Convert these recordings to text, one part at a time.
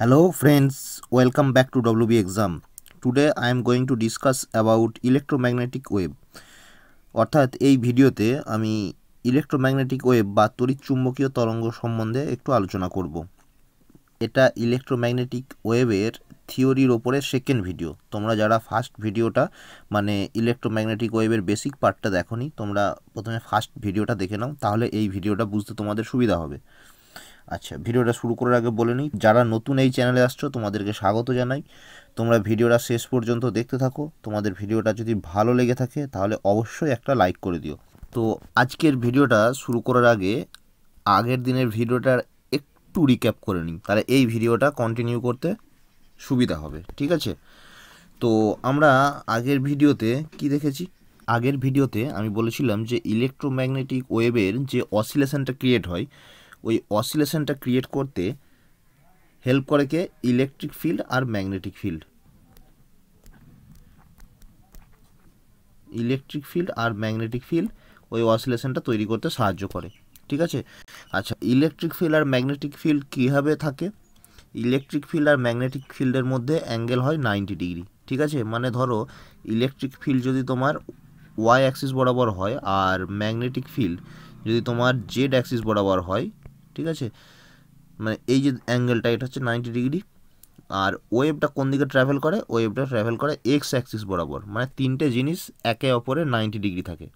hello friends welcome back to wb exam today i am going to discuss about electromagnetic wave অর্থাৎ এই ভিডিওতে আমি electromagnetic wave বা তড়িৎ চুম্বকীয় তরঙ্গ সম্বন্ধে একটু আলোচনা করব এটা ইলেকট্রোম্যাগনেটিক ওয়েভের থিওরির ওপরে সেকেন্ড ভিডিও তোমরা যারা ফার্স্ট ভিডিওটা মানে ইলেকট্রোম্যাগনেটিক ওয়েভের বেসিক পার্টটা দেখো তোমরা প্রথমে ফার্স্ট ভিডিওটা দেখে নাও তাহলে এই ভিডিওটা বুঝতে তোমাদের সুবিধা হবে আচ্ছা ভিডিওটা শুরু করার আগে বলে নিই যারা নতুন এই চ্যানেলে আসছো তোমাদেরকে স্বাগত জানাই তোমরা ভিডিওটা শেষ পর্যন্ত দেখতে থাকো তোমাদের ভিডিওটা যদি ভালো লেগে থাকে তাহলে অবশ্যই একটা লাইক করে দিও তো আজকের ভিডিওটা শুরু করার আগে আগের দিনের ভিডিওটার একটু রিক্যাপ করে নিই তাহলে এই ভিডিওটা কন্টিনিউ করতে সুবিধা হবে ঠিক আছে তো আমরা আগের ভিডিওতে কি দেখেছি আগের ভিডিওতে আমি বলেছিলাম যে ইলেকট্রোম্যাগনেটিক ওয়েবের যে অসিলেশনটা ক্রিয়েট হয় ওই অসিলেশনটা ক্রিয়েট করতে হেল্প করে কে ইলেকট্রিক ফিল্ড আর ম্যাগনেটিক ফিল্ড ইলেকট্রিক ফিল্ড আর ম্যাগনেটিক ফিল্ড ওই অসিলেশনটা তৈরি করতে সাহায্য করে ঠিক আছে আচ্ছা ইলেকট্রিক ফিল্ড আর ম্যাগনেটিক ফিল্ড কীভাবে থাকে ইলেকট্রিক ফিল্ড আর ম্যাগনেটিক ফিল্ডের মধ্যে অ্যাঙ্গেল হয় নাইনটি ডিগ্রি ঠিক আছে মানে ধরো ইলেকট্রিক ফিল্ড যদি তোমার ওয়াই অ্যাক্সিস বরাবর হয় আর ম্যাগনেটিক ফিল্ড যদি তোমার জেড অ্যাক্সিস বরাবর হয় ঠিক আছে মানে এই যে অ্যাঙ্গেলটা এটা হচ্ছে নাইনটি ডিগ্রি আর ওয়েবটা কোন দিকে ট্রাভেল করে ওয়েবটা ট্রাভেল করে এক্স অ্যাক্সিস বরাবর মানে তিনটে জিনিস একে অপরে নাইনটি ডিগ্রি থাকে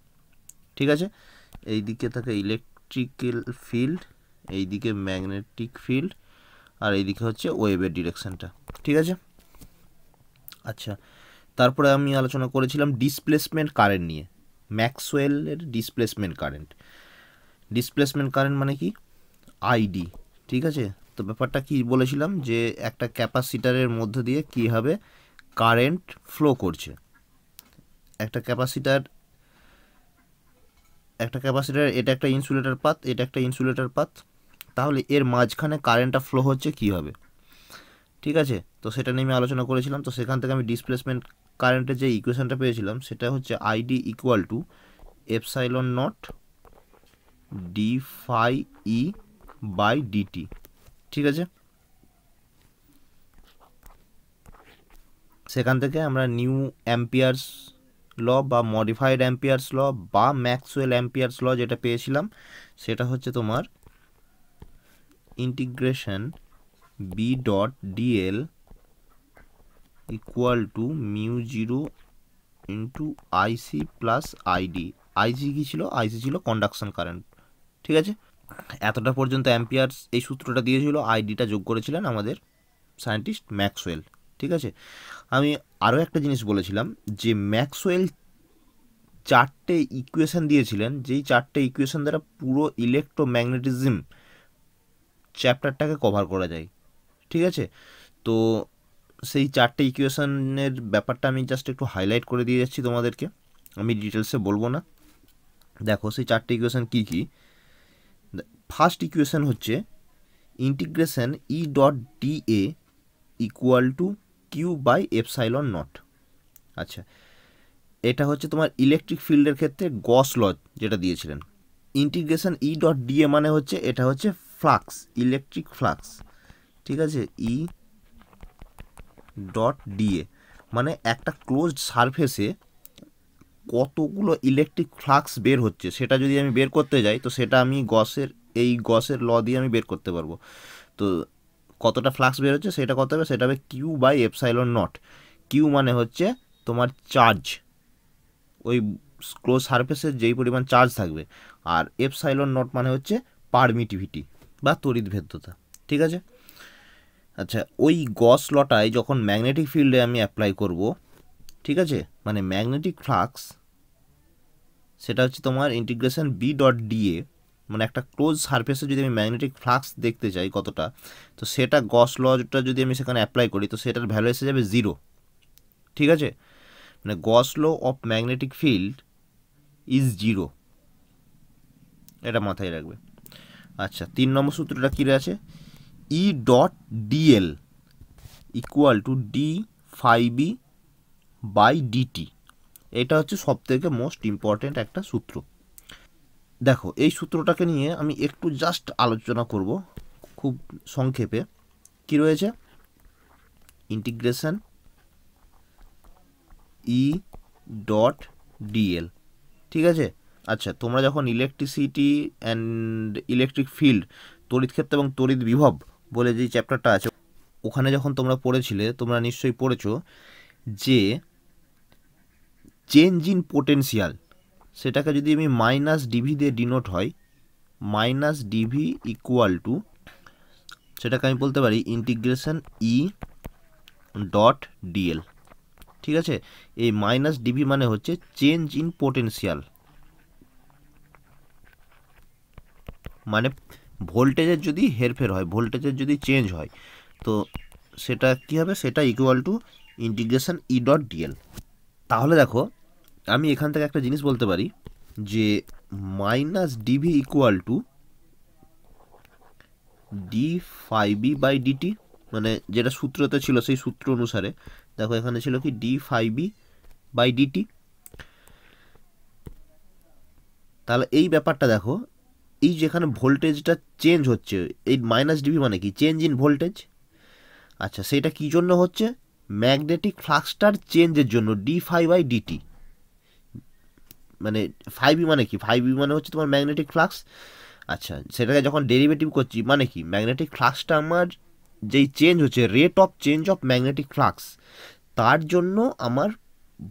ঠিক আছে এই দিকে থাকে ইলেকট্রিক্যাল ফিল্ড এই দিকে ম্যাগনেটিক ফিল্ড আর এইদিকে হচ্ছে ওয়েবের ডিরেকশানটা ঠিক আছে আচ্ছা তারপরে আমি আলোচনা করেছিলাম ডিসপ্লেসমেন্ট কারেন্ট নিয়ে ম্যাক্সওয়েলের ডিসপ্লেসমেন্ট কারেন্ট ডিসপ্লেসমেন্ট কারেন্ট মানে কি আইডি ঠিক আছে তো ব্যাপারটা কি বলেছিলাম যে একটা ক্যাপাসিটারের মধ্য দিয়ে কি হবে কারেন্ট ফ্লো করছে একটা ক্যাপাসিটার একটা ক্যাপাসিটার এটা একটা ইনসুলেটার পাত এটা একটা ইনসুলেটার পাত তাহলে এর মাঝখানে কারেন্টটা ফ্লো হচ্ছে কি হবে ঠিক আছে তো সেটা নিয়ে আমি আলোচনা করেছিলাম তো সেখান থেকে আমি ডিসপ্লেসমেন্ট কারেন্টের যে ইকুয়েশনটা পেয়েছিলাম সেটা হচ্ছে ID equal to epsilon naught D phi E by DT ঠিক আছে সেখান থেকে আমরা নিউ অ্যাম্পিয়ার্স ল বা মডিফাইড অ্যাম্পিয়ার্স ল বা ম্যাক্সওয়েল অ্যাম্পিয়ার্স ল যেটা পেয়েছিলাম সেটা হচ্ছে তোমার integration B dot DL equal to mu zero into IC plus ID IC কী ছিল আইসি ছিল কন্ডাকশন কারেন্ট ঠিক আছে এতটা পর্যন্ত অ্যাম্পিয়ার্স এই সূত্রটা দিয়েছিল আইডিটা যোগ করেছিলেন আমাদের সায়েন্টিস্ট ম্যাক্সওয়েল ঠিক আছে আমি আরও একটা জিনিস বলেছিলাম যে ম্যাক্সওয়েল চারটে ইকুয়েশান দিয়েছিলেন যেই চারটে ইকুয়েশান দ্বারা পুরো ইলেকট্রোম্যাগনেটিজম চ্যাপ্টারটাকে কভার করা যায় ঠিক আছে তো সেই চারটে ইকুয়েশানের ব্যাপারটা আমি জাস্ট একটু হাইলাইট করে দিয়ে যাচ্ছি তোমাদেরকে আমি ডিটেলসে বলবো না দেখো সেই চারটে ইকুয়েশান কী কী ফার্স্ট ইকুয়েশান হচ্ছে integration E e dot D A equal to Q by epsilon naught আচ্ছা এটা হচ্ছে তোমার ইলেকট্রিক ফিল্ডের ক্ষেত্রে গস লজ যেটা দিয়েছিলেন integration E dot D A মানে হচ্ছে এটা হচ্ছে ফ্লাক্স ইলেকট্রিক ফ্লাক্স ঠিক আছে ই ডট ডি এ মানে একটা ক্লোজড সারফেসে কতগুলো ইলেকট্রিক ফ্লাক্স বের হচ্ছে সেটা যদি আমি বের করতে যাই তো সেটা আমি গসের এই গসের ল দিয়ে আমি বের করতে পারবো তো কতটা ফ্লাক্স হচ্ছে সেটা কত হবে সেটা হবে Q by epsilon naught Q মানে হচ্ছে তোমার চার্জ ওই ক্লোজ সারফেসের যেই পরিমাণ চার্জ থাকবে আর এফসাইলন নট মানে হচ্ছে পারমিটিভিটি বা তড়িৎ ভেদ্যতা ঠিক আছে আচ্ছা ওই গস লটায় যখন ম্যাগনেটিক ফিল্ডে আমি অ্যাপ্লাই করব ঠিক আছে মানে ম্যাগনেটিক ফ্লাক্স সেটা হচ্ছে তোমার ইন্টিগ্রেশন বি ডট ডিএ মানে একটা ক্লোজ সারফেসে যদি আমি ম্যাগনেটিক ফ্লাক্স দেখতে চাই কতটা তো সেটা গস লজটা যদি আমি সেখানে অ্যাপ্লাই করি তো সেটার ভ্যালু এসে যাবে জিরো ঠিক আছে মানে Gauss law of magnetic field is zero এটা মাথায় রাখবে আচ্ছা তিন নম্বর সূত্রটা কী আছে E dot DL equal to D phi E by DT এটা হচ্ছে সবথেকে মোস্ট ইম্পর্ট্যান্ট একটা সূত্র দেখো এই সূত্রটাকে নিয়ে আমি একটু জাস্ট আলোচনা করব খুব সংক্ষেপে কি রয়েছে ইন্টিগ্রেশন ই ডট ডিএল ঠিক আছে আচ্ছা তোমরা যখন ইলেকট্রিসিটি অ্যান্ড ইলেকট্রিক ফিল্ড তড়িৎ ক্ষেত্র এবং তড়িৎ বিভব বলে যে চ্যাপ্টারটা আছে ওখানে যখন তোমরা পড়েছিলে তোমরা নিশ্চয়ই পড়েছো যে চেঞ্জ ইন পোটেন্সিয়াল সেটাকে যদি আমি মাইনাস ডিভি দিয়ে ডিনোট হয় মাইনাস ডিভি ইকুয়াল টু সেটাকে আমি বলতে পারি ইন্টিগ্রেশন ই ডট ডিএল ঠিক আছে এই মাইনাস ডিভি মানে হচ্ছে চেঞ্জ ইন পোটেন্সিয়াল মানে ভোল্টেজের যদি হেরফের হয় ভোল্টেজের যদি চেঞ্জ হয় তো সেটা কি হবে সেটা equal to integration E dot DL তাহলে দেখো আমি এখান থেকে একটা জিনিস বলতে পারি যে minus DV equal to D phi B by DT মানে যেটা সূত্রতে ছিল সেই সূত্র অনুসারে দেখো এখানে ছিল কি ডি ফাইভি বাই ডিটি তাহলে এই ব্যাপারটা দেখো এই যেখানে ভোল্টেজটা চেঞ্জ হচ্ছে এই মাইনাস ডিভি মানে কি চেঞ্জ ইন ভোল্টেজ আচ্ছা সেটা কী জন্য হচ্ছে ম্যাগনেটিক ফ্লাক্সটার চেঞ্জের জন্য ডি ফাইভ বাই ডিটি মানে ফাইভ ই মানে কি ফাইভ ই মানে হচ্ছে তোমার ম্যাগনেটিক ফ্লাক্স আচ্ছা সেটাকে যখন ডেরিভেটিভ করছি মানে কি ম্যাগনেটিক ফ্লাক্সটা আমার যেই চেঞ্জ হচ্ছে rate of change of magnetic flux তার জন্য আমার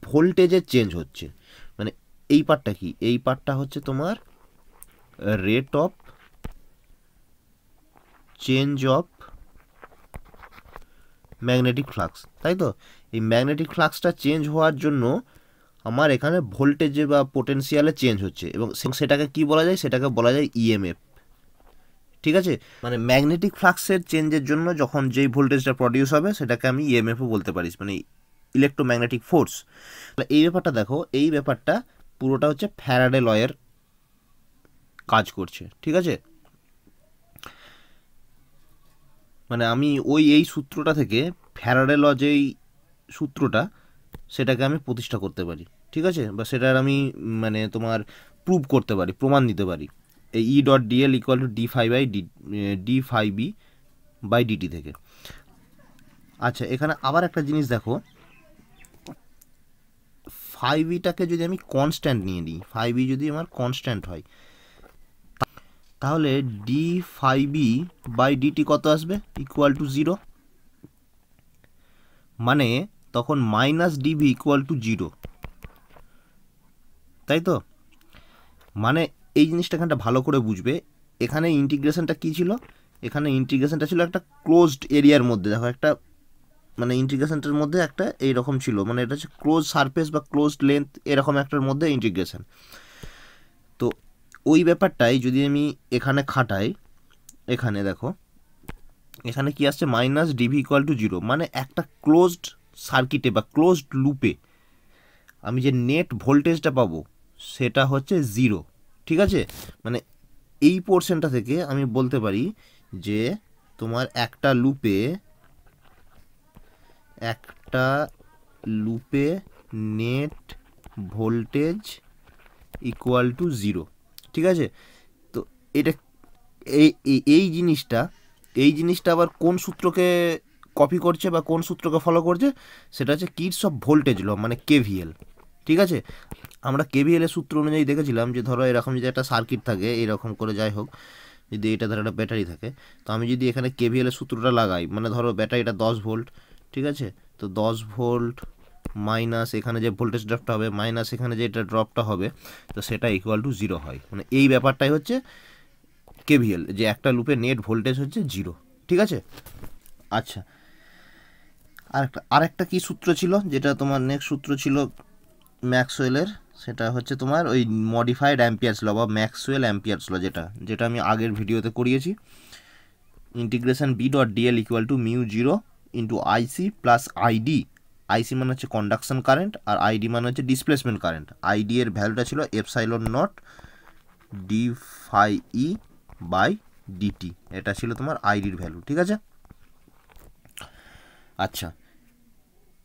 ভোল্টেজের চেঞ্জ হচ্ছে মানে এই পার্টটা কি এই পার্টটা হচ্ছে তোমার rate of change of magnetic flux তাই তো এই ম্যাগনেটিক ফ্লাক্সটা চেঞ্জ হওয়ার জন্য আমার এখানে ভোল্টেজে বা পোটেন্সিয়ালে চেঞ্জ হচ্ছে এবং সেটাকে কি বলা যায় সেটাকে বলা যায় ইএমএফ e ঠিক আছে মানে ম্যাগনেটিক ফ্লাক্সের চেঞ্জের জন্য যখন যেই ভোল্টেজটা প্রডিউস হবে সেটাকে আমি ইএমএফও e বলতে পারি মানে ইলেকট্রোম্যাগনেটিক ফোর্স এই ব্যাপারটা দেখো এই ব্যাপারটা পুরোটা হচ্ছে ফ্যারাডে লয়ের কাজ করছে ঠিক আছে মানে আমি ওই এই সূত্রটা থেকে ফ্যারাডে ল যেই সূত্রটা সেটাকে আমি প্রতিষ্ঠা করতে পারি ঠিক আছে বা সেটার আমি মানে তোমার প্রুভ করতে পারি প্রমাণ দিতে পারি এই E dot DL equal to D phi by D D phi B by DT থেকে আচ্ছা এখানে আবার একটা জিনিস দেখো ফাইভ ইটাকে e যদি আমি কনস্ট্যান্ট নিয়ে নিই ফাইভ ই e যদি আমার কনস্ট্যান্ট হয় তাহলে D phi E by DT কত আসবে ইকুয়াল টু জিরো মানে তখন minus DV equal to zero তাই তো মানে এই জিনিসটা এখানটা ভালো করে বুঝবে এখানে ইন্টিগ্রেশনটা কী ছিল এখানে ইন্টিগ্রেশনটা ছিল একটা ক্লোজড এরিয়ার মধ্যে দেখো একটা মানে ইন্টিগ্রেশনটার মধ্যে একটা এইরকম ছিল মানে এটা হচ্ছে ক্লোজ সারফেস বা ক্লোজড লেন্থ এরকম একটার মধ্যে ইন্টিগ্রেশন তো ওই ব্যাপারটাই যদি আমি এখানে খাটাই এখানে দেখো এখানে কি আসছে minus DV equal to zero মানে একটা ক্লোজড সার্কিটে বা ক্লোজড লুপে আমি যে নেট ভোল্টেজটা পাবো সেটা হচ্ছে জিরো ঠিক আছে মানে এই পোর্শনটা থেকে আমি বলতে পারি যে তোমার একটা লুপে একটা লুপে net voltage equal to zero ঠিক আছে তো এটা এই এই জিনিসটা এই জিনিসটা আবার কোন সূত্রকে কপি করছে বা কোন সূত্রকে ফলো করছে সেটা হচ্ছে কিডস অফ ভোল্টেজ ল মানে কেভিএল ঠিক আছে আমরা কেভিএল এর সূত্র অনুযায়ী দেখেছিলাম যে ধরো এরকম যদি একটা সার্কিট থাকে এরকম করে যাই হোক যদি এটা ধরো একটা ব্যাটারি থাকে তো আমি যদি এখানে কেভিএল এর সূত্রটা লাগাই মানে ধরো ব্যাটারিটা দশ ভোল্ট ঠিক আছে তো দশ ভোল্ট মাইনাস এখানে যে ভোল্টেজ ড্রপটা হবে মাইনাস এখানে যে এটা ড্রপটা হবে তো সেটা ইকুয়াল টু জিরো হয় মানে এই ব্যাপারটাই হচ্ছে কেভিএল যে একটা লুপে নেট ভোল্টেজ হচ্ছে জিরো ঠিক আছে আচ্ছা আরেকটা আরেকটা কি সূত্র ছিল যেটা তোমার নেক্সট সূত্র ছিল ম্যাক্সওয়েলের সেটা হচ্ছে তোমার ওই মডিফাইড অ্যাম্পিয়ার্স ল বা ম্যাক্সওয়েল অ্যাম্পিয়ার্স ল যেটা যেটা আমি আগের ভিডিওতে করিয়েছি integration B dot DL equal to mu zero into IC plus ID IC মানে হচ্ছে কন্ডাকশন কারেন্ট আর আইডি মানে হচ্ছে ডিসপ্লেসমেন্ট কারেন্ট আইডি এর ভ্যালুটা ছিল epsilon naught D phi E by DT এটা ছিল তোমার আইডির ভ্যালু ঠিক আছে আচ্ছা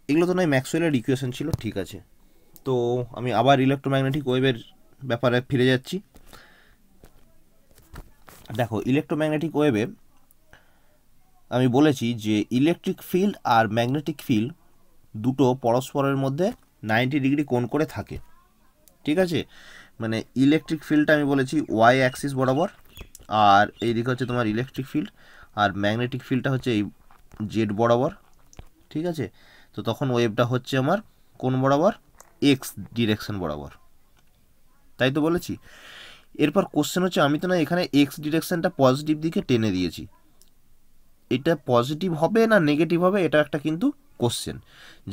এগুলো তো নয় ম্যাক্সওয়েলের ইকুয়েশন ছিল ঠিক আছে তো আমি আবার ইলেকট্রোম্যাগনেটিক ওয়েভের ব্যাপারে ফিরে যাচ্ছি দেখো ইলেকট্রোম্যাগনেটিক ওয়েভে আমি বলেছি যে ইলেকট্রিক ফিল্ড আর ম্যাগনেটিক ফিল্ড দুটো পরস্পরের মধ্যে নাইনটি ডিগ্রি কোণ করে থাকে ঠিক আছে মানে ইলেকট্রিক ফিল্ডটা আমি বলেছি ওয়াই অ্যাক্সিস বরাবর আর এই দিকে হচ্ছে তোমার ইলেকট্রিক ফিল্ড আর ম্যাগনেটিক ফিল্ডটা হচ্ছে এই জেড বরাবর ঠিক আছে তো তখন ওয়েবটা হচ্ছে আমার কোন বরাবর এক্স ডিরেকশন বরাবর তাই তো বলেছি এরপর কোশ্চেন হচ্ছে আমি তো না এখানে এক্স ডিরেকশনটা পজিটিভ দিকে টেনে দিয়েছি এটা পজিটিভ হবে না নেগেটিভ হবে এটা একটা কিন্তু কোশ্চেন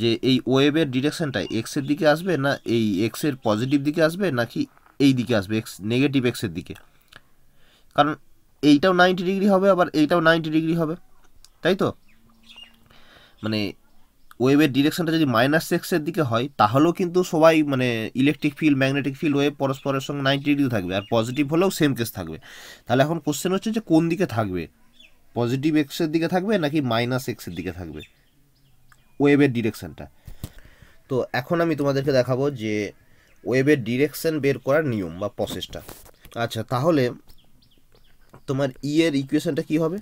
যে এই ওয়েবের ডিরেকশনটা এক্সের দিকে আসবে না এই এক্সের পজিটিভ দিকে আসবে নাকি এই দিকে আসবে এক্স নেগেটিভ এক্সের দিকে কারণ এইটাও নাইনটি ডিগ্রি হবে আবার এইটাও নাইনটি ডিগ্রি হবে তাই তো মানে ওয়েভের ডিরেকশনটা যদি মাইনাস এক্সের দিকে হয় তাহলেও কিন্তু সবাই মানে electric field magnetic field wave পরস্পরের সঙ্গে নাইনটি ডিগ্রি থাকবে আর পজিটিভ হলেও সেম কেস থাকবে তাহলে এখন কোশ্চেন হচ্ছে যে কোন দিকে থাকবে পজিটিভ এক্সের দিকে থাকবে নাকি মাইনাস এক্সের দিকে থাকবে ওয়েভের ডিরেকশনটা তো এখন আমি তোমাদেরকে দেখাবো যে ওয়েভের ডিরেকশন বের করার নিয়ম বা প্রসেসটা আচ্ছা তাহলে তোমার ইয়ের ইকুয়েশানটা ইকুয়েশনটা কি হবে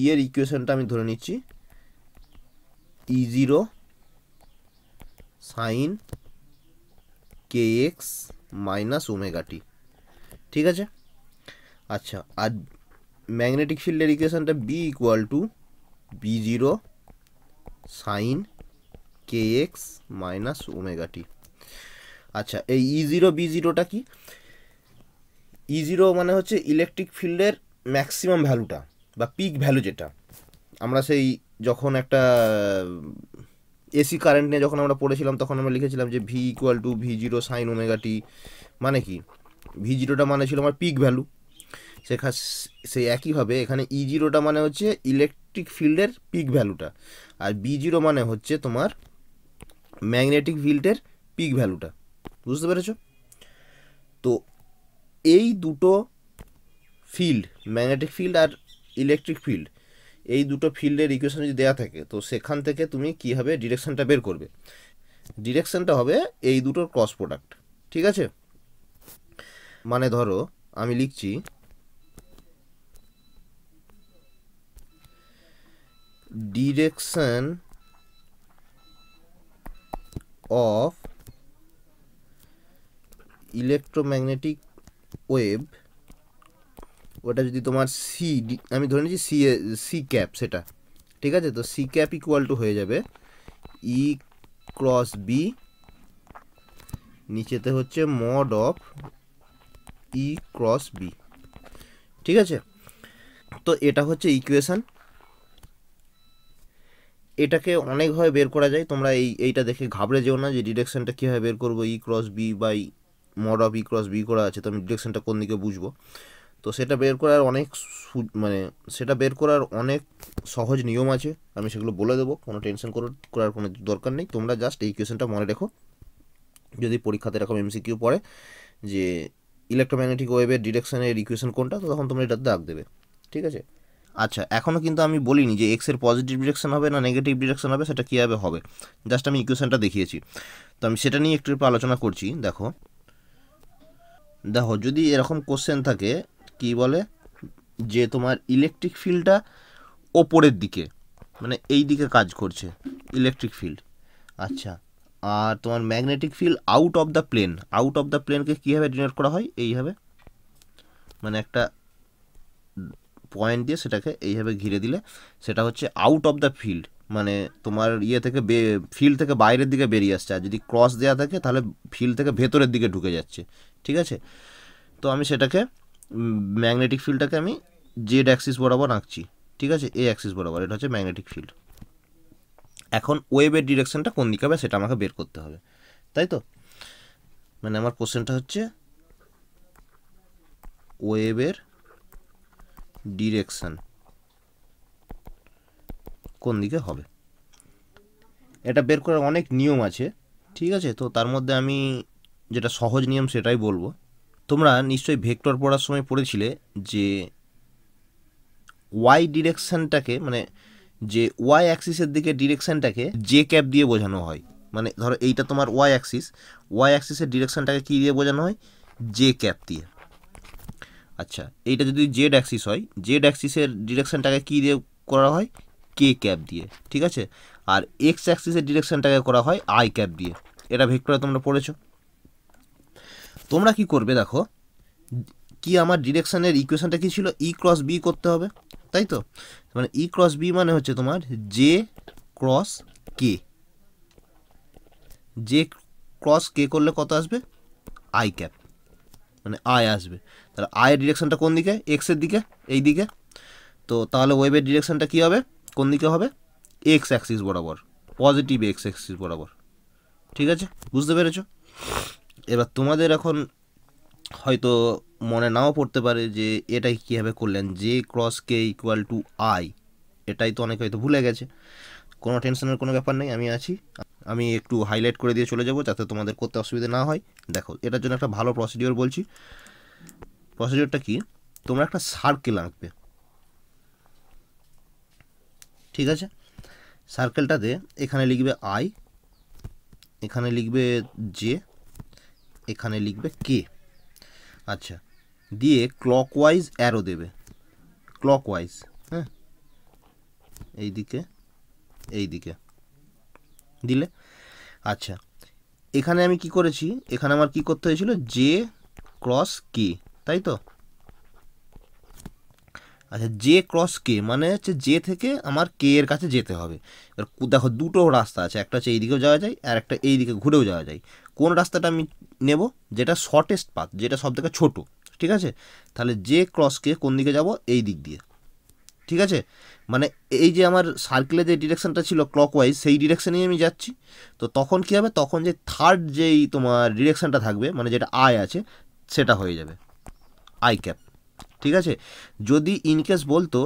ইয়ের ইকুয়েশানটা ইকুয়েশনটা আমি ধরে নিচ্ছি E zero sine K x minus omega T ঠিক আছে আচ্ছা আর ম্যাগনেটিক ফিল্ডের ইকুয়েশনটা B equal to B zero sine K x minus omega T আচ্ছা এই ই জিরো বি জিরোটা কি ই e জিরো মানে হচ্ছে ইলেকট্রিক ফিল্ডের ম্যাক্সিমাম ভ্যালুটা বা পিক ভ্যালু যেটা আমরা সেই যখন একটা এসি কারেন্ট নিয়ে যখন আমরা পড়েছিলাম তখন আমরা লিখেছিলাম যে V equal to V zero sine omega T মানে কি ভি জিরোটা মানে ছিল আমার পিক ভ্যালু সেখা সেই একইভাবে এখানে ই e জিরোটা মানে হচ্ছে ইলেকট্রিক ফিল্ডের পিক ভ্যালুটা আর বি জিরো মানে হচ্ছে তোমার ম্যাগনেটিক ফিল্ডের পিক ভ্যালুটা বুঝতে পেরেছ তো এই দুটো ফিল্ড ম্যাগনেটিক ফিল্ড আর ইলেকট্রিক ফিল্ড এই দুটো ফিল্ডের ইকুয়েশন যদি দেওয়া থাকে তো সেখান থেকে তুমি কীভাবে ডিরেকশানটা বের করবে ডিরেকশানটা হবে এই দুটোর ক্রস প্রোডাক্ট ঠিক আছে মানে ধরো আমি লিখছি ডিরেকশন অফ ইলেকট্রোম্যাগনেটিক ওয়েভ ওটা যদি তোমার সি আমি ধরে নিচ্ছি সি সি ক্যাপ সেটা ঠিক আছে তো সি ক্যাপ ইকুয়াল টু হয়ে যাবে ই ক্রস বি নিচেতে হচ্ছে mod of E cross B ঠিক আছে তো এটা হচ্ছে ইকুয়েশান এটাকে অনেকভাবে বের করা যায় তোমরা এই এইটা দেখে ঘাবড়ে যেও না যে ডিরেকশনটা কীভাবে বের করবো E cross B by mod of E cross B করা আছে তো আমি ডিরেকশনটা কোন দিকে বুঝবো তো সেটা বের করার অনেক মানে সেটা বের করার অনেক সহজ নিয়ম আছে আমি সেগুলো বলে দেবো কোনো টেনশন করার কোনো দরকার নেই তোমরা জাস্ট এই কোয়েশনটা মনে রেখো যদি পরীক্ষাতে এরকম এমসিকিউ পড়ে যে ইলেকট্রোম্যাগনেটিক ওয়েভের ডিরেকশনের ইকুয়েশন কোনটা তো তখন তোমরা এটা দাগ দেবে ঠিক আছে আচ্ছা এখনও কিন্তু আমি বলিনি যে এক্সের পজিটিভ ডিরেকশন হবে না নেগেটিভ ডিরেকশন হবে সেটা কীভাবে হবে জাস্ট আমি ইকুয়েশনটা দেখিয়েছি তো আমি সেটা নিয়ে একটু আলোচনা করছি দেখো দেখো যদি এরকম কোশ্চেন থাকে কি বলে যে তোমার ইলেকট্রিক ফিল্ডটা ওপরের দিকে মানে এই দিকে কাজ করছে ইলেকট্রিক ফিল্ড আচ্ছা আর তোমার magnetic field out of the plane out of the প্লেনকে কীভাবে ডিনোট করা হয় এইভাবে মানে একটা পয়েন্ট দিয়ে সেটাকে এইভাবে ঘিরে দিলে সেটা হচ্ছে আউট অফ দ্য ফিল্ড মানে তোমার ইয়ে থেকে বে ফিল্ড থেকে বাইরের দিকে বেরিয়ে আসছে আর যদি ক্রস দেওয়া থাকে তাহলে ফিল্ড থেকে ভেতরের দিকে ঢুকে যাচ্ছে ঠিক আছে তো আমি সেটাকে ম্যাগনেটিক ফিল্ডটাকে আমি জেড অ্যাক্সিস বরাবর আঁকছি ঠিক আছে এ অ্যাক্সিস বরাবর এটা হচ্ছে ম্যাগনেটিক ফিল্ড এখন ওয়েবের ডিরেকশনটা কোন দিকে হবে সেটা আমাকে বের করতে হবে তাই তো মানে আমার কোশ্চেনটা হচ্ছে ওয়েবের ডিরেকশন কোন দিকে হবে এটা বের করার অনেক নিয়ম আছে ঠিক আছে তো তার মধ্যে আমি যেটা সহজ নিয়ম সেটাই বলবো তোমরা নিশ্চয়ই ভেক্টর পড়ার সময় পড়েছিলে যে ওয়াই ডিরেকশানটাকে মানে যে ওয়াই অ্যাক্সিসের দিকে ডিরেকশানটাকে জে ক্যাপ দিয়ে বোঝানো হয় মানে ধরো এইটা তোমার ওয়াই অ্যাক্সিস ওয়াই অ্যাক্সিসের ডিরেকশানটাকে কী দিয়ে বোঝানো হয় জে ক্যাপ দিয়ে আচ্ছা এইটা যদি জেড অ্যাক্সিস হয় জেড অ্যাক্সিসের ডিরেকশানটাকে কী দিয়ে করা হয় কে ক্যাপ দিয়ে ঠিক আছে আর এক্স অ্যাক্সিসের ডিরেকশানটাকে করা হয় আই ক্যাপ দিয়ে এটা ভেক্টরে তোমরা পড়েছো তোমরা কি করবে দেখো কি আমার ডিরেকশানের ইকুয়েশানটা কি ছিল ই ক্রস বি করতে হবে তাই তো মানে ই ক্রস বি মানে হচ্ছে তোমার J cross K J cross K করলে কত আসবে আই ক্যাপ মানে আয় আসবে তাহলে আয়ের ডিরেকশানটা কোন দিকে এক্সের দিকে এই দিকে তো তাহলে ওয়েবের ডিরেকশানটা কী হবে কোন দিকে হবে এক্স অ্যাক্সিস বরাবর পজিটিভ এক্স অ্যাক্সিস বরাবর ঠিক আছে বুঝতে পেরেছো এবার তোমাদের এখন হয়তো মনে নাও পড়তে পারে যে এটাই কীভাবে করলেন যে cross K equal to I এটাই তো অনেকে হয়তো ভুলে গেছে কোনো টেনশনের কোনো ব্যাপার নেই আমি আছি আমি একটু হাইলাইট করে দিয়ে চলে যাব যাতে তোমাদের করতে অসুবিধা না হয় দেখো এটার জন্য একটা ভালো প্রসিডিওর বলছি প্রসিডিওরটা কি তোমরা একটা সার্কেল আঁকবে ঠিক আছে সার্কেলটাতে এখানে লিখবে আই এখানে লিখবে জে এখানে লিখবে কে আচ্ছা দিয়ে ক্লকওয়াইজ অ্যারো দেবে ক্লকওয়াইজ হ্যাঁ এইদিকে এইদিকে দিলে আচ্ছা এখানে আমি কি করেছি এখানে আমার কি করতে হয়েছিল জে ক্রস কে তাই তো আচ্ছা জে ক্রস কে মানে হচ্ছে জে থেকে আমার কে এর কাছে যেতে হবে এবার দেখো দুটো রাস্তা আছে একটা হচ্ছে এইদিকেও যাওয়া যায় আর একটা এই দিকে ঘুরেও যাওয়া যায় কোন রাস্তাটা আমি নেব যেটা শর্টেস্ট পাথ যেটা সব থেকে ছোটো ঠিক আছে তাহলে জে ক্রস কে কোন দিকে যাব এই দিক দিয়ে ঠিক আছে মানে এই যে আমার সার্কেলে যে ডিরেকশানটা ছিল ক্লকওয়াইজ সেই ডিরেকশানেই আমি যাচ্ছি তো তখন কী হবে তখন যে থার্ড যেই তোমার ডিরেকশানটা থাকবে মানে যেটা আয় আছে সেটা হয়ে যাবে আই ক্যাপ ঠিক আছে যদি ইনকেস বলতো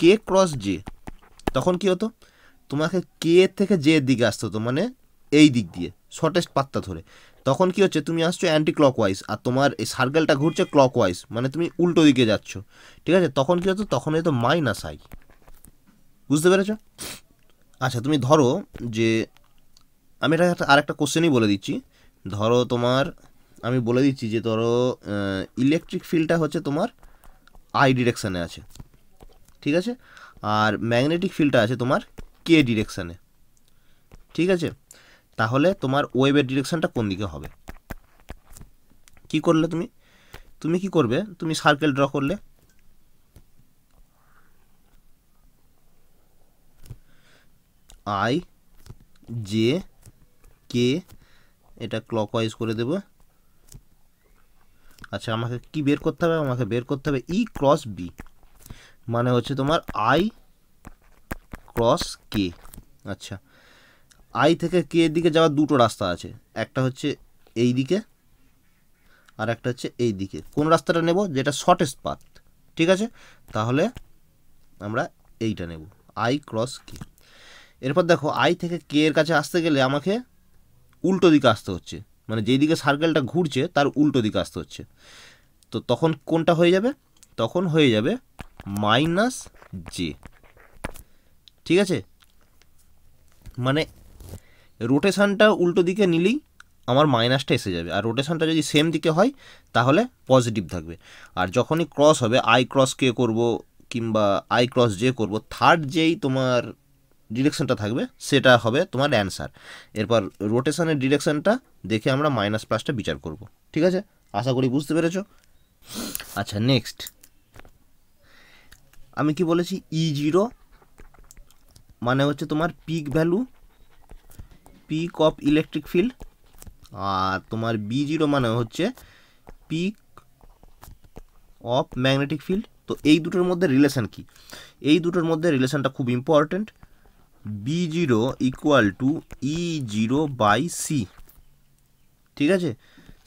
কে ক্রস জে তখন কি হতো তোমাকে কে থেকে জে দিকে আসতে হতো মানে এই দিক দিয়ে শর্টেস্ট পাত্তা ধরে তখন কি হচ্ছে তুমি আসছো অ্যান্টি ক্লকওয়াইজ আর তোমার এই সার্কেলটা ঘুরছে ক্লকওয়াইজ মানে তুমি উল্টো দিকে যাচ্ছ ঠিক আছে তখন কি হতো তখন হয়তো মাইনাস আই বুঝতে পেরেছ আচ্ছা তুমি ধরো যে আমি এটা আর একটা কোশ্চেনই বলে দিচ্ছি ধরো তোমার আমি বলে দিচ্ছি যে ধরো ইলেকট্রিক ফিল্ডটা হচ্ছে তোমার আই ডিরেকশানে আছে ঠিক আছে আর ম্যাগনেটিক ফিল্ডটা আছে তোমার কে ডিরেকশানে ঠিক আছে তাহলে তোমার ওয়েবের ডিরেকশানটা কোন দিকে হবে কি করলে তুমি তুমি কি করবে তুমি সার্কেল ড্র করলে আই জে কে এটা ক্লক ওয়াইজ করে দেবো আচ্ছা আমাকে কি বের করতে হবে আমাকে বের করতে হবে ই ক্রস বি মানে হচ্ছে তোমার আই ক্রস কে আচ্ছা আই থেকে কে এর দিকে যাওয়ার দুটো রাস্তা আছে একটা হচ্ছে এই দিকে আর একটা হচ্ছে এই দিকে কোন রাস্তাটা নেব যেটা শর্টেস্ট পাথ ঠিক আছে তাহলে আমরা এইটা নেব আই ক্রস কে এরপর দেখো আই থেকে কে এর কাছে আসতে গেলে আমাকে উল্টো দিকে আসতে হচ্ছে মানে যেদিকে সার্কেলটা ঘুরছে তার উল্টো দিকে আসতে হচ্ছে তো তখন কোনটা হয়ে যাবে তখন হয়ে যাবে মাইনাস জে ঠিক আছে মানে রোটেশানটা উল্টো দিকে নিলেই আমার মাইনাসটা এসে যাবে আর রোটেশানটা যদি সেম দিকে হয় তাহলে পজিটিভ থাকবে আর যখনই ক্রস হবে আই ক্রস কে করব কিংবা আই ক্রস জে করব থার্ড যেই তোমার ডিরেকশনটা থাকবে সেটা হবে তোমার অ্যান্সার এরপর রোটেশনের ডিরেকশনটা দেখে আমরা মাইনাস প্লাসটা বিচার করব ঠিক আছে আশা করি বুঝতে পেরেছ আচ্ছা নেক্সট আমি কি বলেছি ই e জিরো মানে হচ্ছে তোমার peak value peak of electric field আর তোমার বি জিরো মানে হচ্ছে পিক অফ ম্যাগনেটিক ফিল্ড তো এই দুটোর মধ্যে রিলেশান কি এই দুটোর মধ্যে রিলেশানটা খুব important B zero equal to E zero by C ঠিক আছে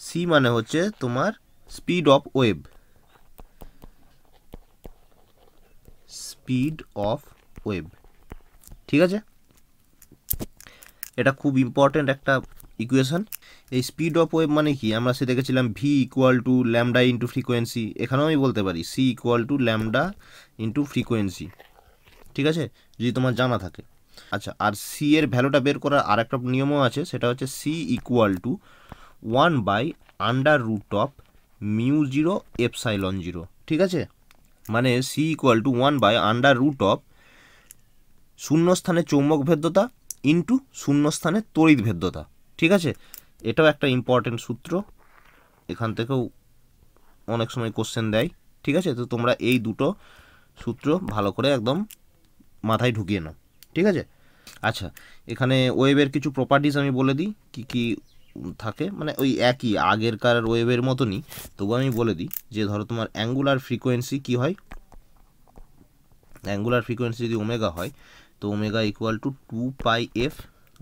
সি মানে হচ্ছে তোমার speed of wave speed of wave ঠিক আছে এটা খুব ইম্পর্ট্যান্ট একটা ইকুয়েশন এই স্পিড অফ ওয়েব মানে কি আমরা সে দেখেছিলাম V equal to lambda into frequency এখানেও আমি বলতে পারি C equal to lambda into frequency ঠিক আছে যদি তোমার জানা থাকে আচ্ছা আর সি এর ভ্যালুটা বের করার আর একটা নিয়মও আছে সেটা হচ্ছে C equal to one by under root of mu zero epsilon zero ঠিক আছে মানে C equal to one by under root of শূন্যস্থানে চৌম্বক ভেদ্যতা ইন্টু শূন্যস্থানে তড়িৎ ভেদ্যতা ঠিক আছে এটাও একটা ইম্পর্টেন্ট সূত্র এখান থেকেও অনেক সময় কোশ্চেন দেয় ঠিক আছে তো তোমরা এই দুটো সূত্র ভালো করে একদম মাথায় ঢুকিয়ে নাও ঠিক আছে আচ্ছা এখানে ওয়েবের কিছু প্রপার্টিস আমি বলে দিই কি কি থাকে মানে ওই একই আগেরকার ওয়েবের মতনই তবু আমি বলে দিই যে ধরো তোমার অ্যাঙ্গুলার ফ্রিকোয়েন্সি কি হয় অ্যাঙ্গুলার ফ্রিকোয়েন্সি যদি ওমেগা হয় তো omega equal to two pi F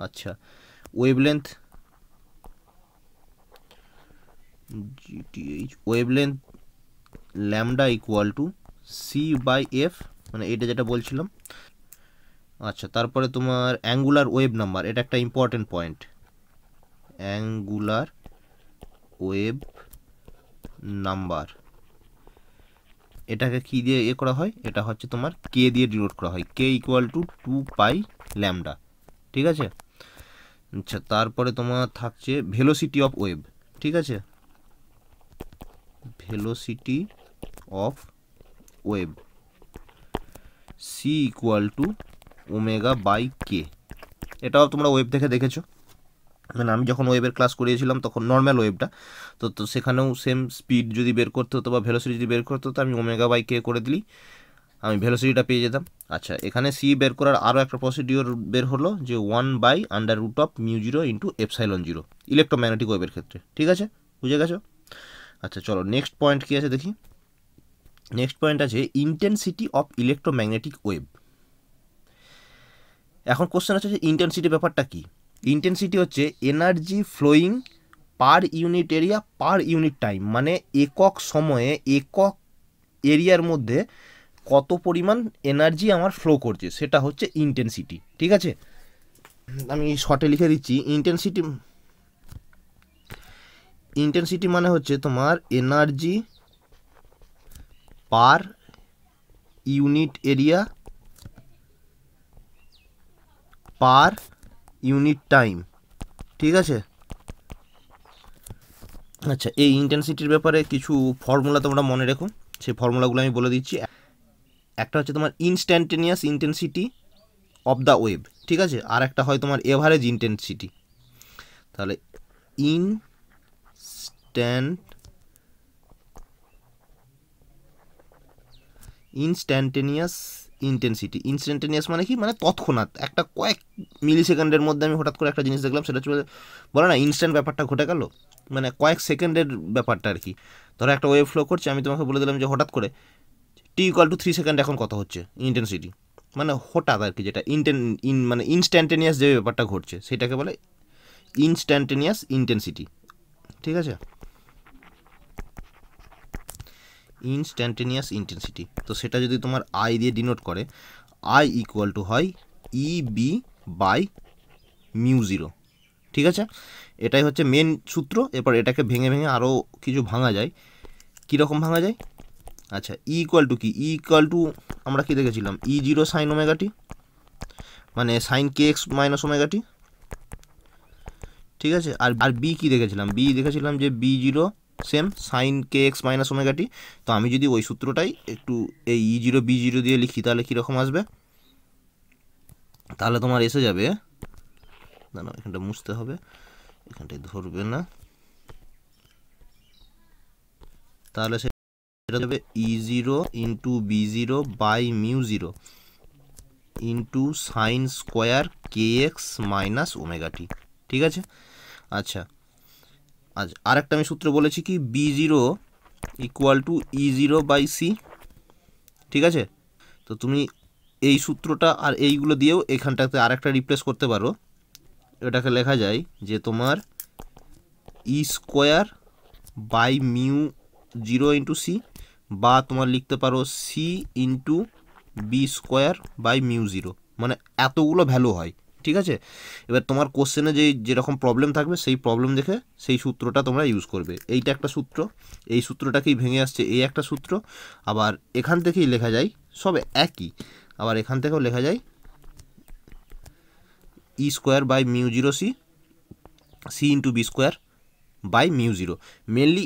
আচ্ছা ওয়েবলেন্থ জিটিএইচ wavelength lambda equal to C by F মানে এটা যেটা বলছিলাম আচ্ছা তারপরে তোমার অ্যাঙ্গুলার ওয়েব নাম্বার এটা একটা important point angular wave number এটাকে কী দিয়ে এ করা হয় এটা হচ্ছে তোমার কে দিয়ে ডিনোট করা হয় K equal to two pi lambda ঠিক আছে আচ্ছা তারপরে তোমার থাকছে ভেলোসিটি অফ ওয়েব ঠিক আছে velocity of wave C equal to omega by K এটাও তোমরা ওয়েব থেকে দেখেছো মানে আমি যখন ওয়েবের ক্লাস করিয়েছিলাম তখন নর্ম্যাল ওয়েবটা তো তো সেখানেও সেম স্পিড যদি বের করতে হতো বা ভেলোসিটি যদি বের করতে হতো আমি ওমেগা বাই কে করে দিলি আমি ভেলোসিটিটা পেয়ে যেতাম আচ্ছা এখানে সি বের করার আরও একটা প্রসিডিওর বের হলো যে one by under root of mu zero into epsilon zero electromagnetic ওয়েবের ক্ষেত্রে ঠিক আছে বুঝে গেছো আচ্ছা চলো নেক্সট পয়েন্ট কী আছে দেখি নেক্সট পয়েন্ট আছে ইন্টেন্সিটি অফ ইলেকট্রোম্যাগনেটিক ওয়েভ এখন কোশ্চেন আছে যে ইন্টেন্সিটি ব্যাপারটা কি ইন্টেন্সিটি হচ্ছে energy flowing per unit area per unit time মানে একক সময়ে একক এরিয়ার মধ্যে কত পরিমাণ এনার্জি আমার ফ্লো করছে সেটা হচ্ছে ইন্টেন্সিটি ঠিক আছে আমি শর্টে লিখে দিচ্ছি ইন্টেন্সিটি ইন্টেন্সিটি মানে হচ্ছে তোমার energy per unit area per unit time ঠিক আছে আচ্ছা এই ইন্টেন্সিটির ব্যাপারে কিছু ফর্মুলা তোমরা মনে রেখো সেই ফর্মুলাগুলো আমি বলে দিচ্ছি একটা হচ্ছে তোমার instantaneous intensity of the wave ঠিক আছে আর একটা হয় তোমার এভারেজ ইন্টেন্সিটি তাহলে স্ট্যান্ট ইনস্ট্যান্টেনিয়াস ইন্টেন্সিটি ইনস্ট্যান্টেনিয়াস মানে কি মানে তৎক্ষণাৎ একটা কয়েক মিলি সেকেন্ডের মধ্যে আমি হঠাৎ করে একটা জিনিস দেখলাম সেটা হচ্ছে বলে না ইনস্ট্যান্ট ব্যাপারটা ঘটে গেল মানে কয়েক সেকেন্ডের ব্যাপারটা আর কি ধরো একটা ওয়েব ফ্লো করছে আমি তোমাকে বলে দিলাম যে হঠাৎ করে T equal to three second এখন কত হচ্ছে ইন্টেন্সিটি মানে হঠাৎ আর কি যেটা ইনটেন ইন মানে ইনস্ট্যান্টেনিয়াস যে ব্যাপারটা ঘটছে সেটাকে বলে ইনস্ট্যান্টেনিয়াস ইন্টেন্সিটি ঠিক আছে ইনস্ট্যান্টেনিয়াস ইন্টেন্সিটি তো সেটা যদি তোমার আই দিয়ে ডিনোট করে আই ইকুয়াল টু হয় E B by mu zero ঠিক আছে এটাই হচ্ছে মেন সূত্র এরপর এটাকে ভেঙে ভেঙে আরও কিছু ভাঙা যায় কীরকম ভাঙা যায় আচ্ছা ই ইকুয়াল টু কি ই ইকুয়াল টু আমরা কি দেখেছিলাম ই জিরো সাইন ওমেগাটি মানে sine K x minus omega T ঠিক আছে আর আর বি কী দেখেছিলাম বি দেখেছিলাম যে B zero same sine K x minus omega T তো আমি যদি ওই সূত্রটাই একটু এই ই জিরো বি জিরো দিয়ে লিখি তাহলে কীরকম আসবে তাহলে তোমার এসে যাবে না না এখানটা মুছতে হবে এখানটায় ধরবে না তাহলে সেটা যাবে E zero into B zero by mu zero into sine square K x minus omega T ঠিক আছে আচ্ছা আচ্ছা আরেকটা আমি সূত্র বলেছি কি B zero equal to E zero by C ঠিক আছে তো তুমি এই সূত্রটা আর এইগুলো দিয়েও এখানটাতে আরেকটা রিপ্লেস করতে পারো এটাকে লেখা যায় যে তোমার E square by mu zero into C বা তোমার লিখতে পারো C into B square by mu zero মানে এতগুলো ভ্যালু হয় ঠিক আছে এবার তোমার কোশ্চেনে যেই যেরকম প্রবলেম থাকবে সেই প্রবলেম দেখে সেই সূত্রটা তোমরা ইউজ করবে এইটা একটা সূত্র এই সূত্রটাকেই ভেঙে আসছে এই একটা সূত্র আবার এখান থেকেই লেখা যায় সব একই আবার এখান থেকেও লেখা যায় E square by mu zero C C into B square by mu zero mainly